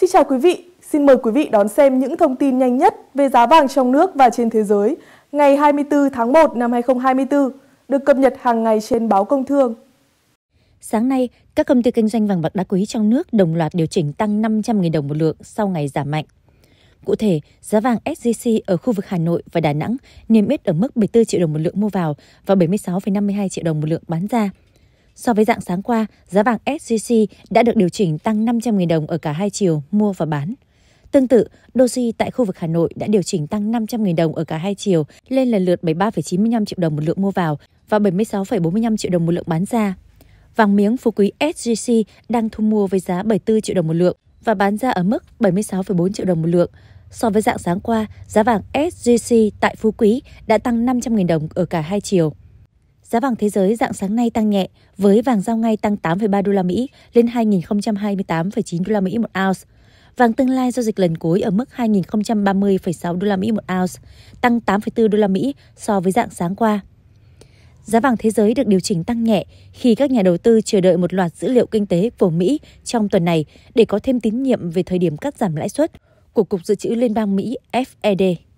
Xin chào quý vị, xin mời quý vị đón xem những thông tin nhanh nhất về giá vàng trong nước và trên thế giới ngày 24 tháng 1 năm 2024, được cập nhật hàng ngày trên báo Công Thương. Sáng nay, các công ty kinh doanh vàng bạc đá quý trong nước đồng loạt điều chỉnh tăng 500.000 đồng một lượng sau ngày giảm mạnh. Cụ thể, giá vàng SJC ở khu vực Hà Nội và Đà Nẵng niêm yết ở mức 74 triệu đồng một lượng mua vào và 76,52 triệu đồng một lượng bán ra – So với dạng sáng qua, giá vàng SJC đã được điều chỉnh tăng 500.000 đồng ở cả hai chiều mua và bán. Tương tự, Doji tại khu vực Hà Nội đã điều chỉnh tăng 500.000 đồng ở cả hai chiều, lên lần lượt 73,95 triệu đồng một lượng mua vào và 76,45 triệu đồng một lượng bán ra. Vàng miếng phú quý SJC đang thu mua với giá 74 triệu đồng một lượng và bán ra ở mức 76,4 triệu đồng một lượng. So với dạng sáng qua, giá vàng SJC tại Phú Quý đã tăng 500.000 đồng ở cả hai chiều. Giá vàng thế giới dạng sáng nay tăng nhẹ với vàng giao ngay tăng 8,3 đô la Mỹ lên 2028,9 đô la Mỹ một ounce. Vàng tương lai giao dịch lần cuối ở mức 2030,6 đô la Mỹ một ounce, tăng 8,4 đô la Mỹ so với dạng sáng qua. Giá vàng thế giới được điều chỉnh tăng nhẹ khi các nhà đầu tư chờ đợi một loạt dữ liệu kinh tế của Mỹ trong tuần này để có thêm tín nhiệm về thời điểm cắt giảm lãi suất của Cục Dự trữ Liên bang Mỹ FED.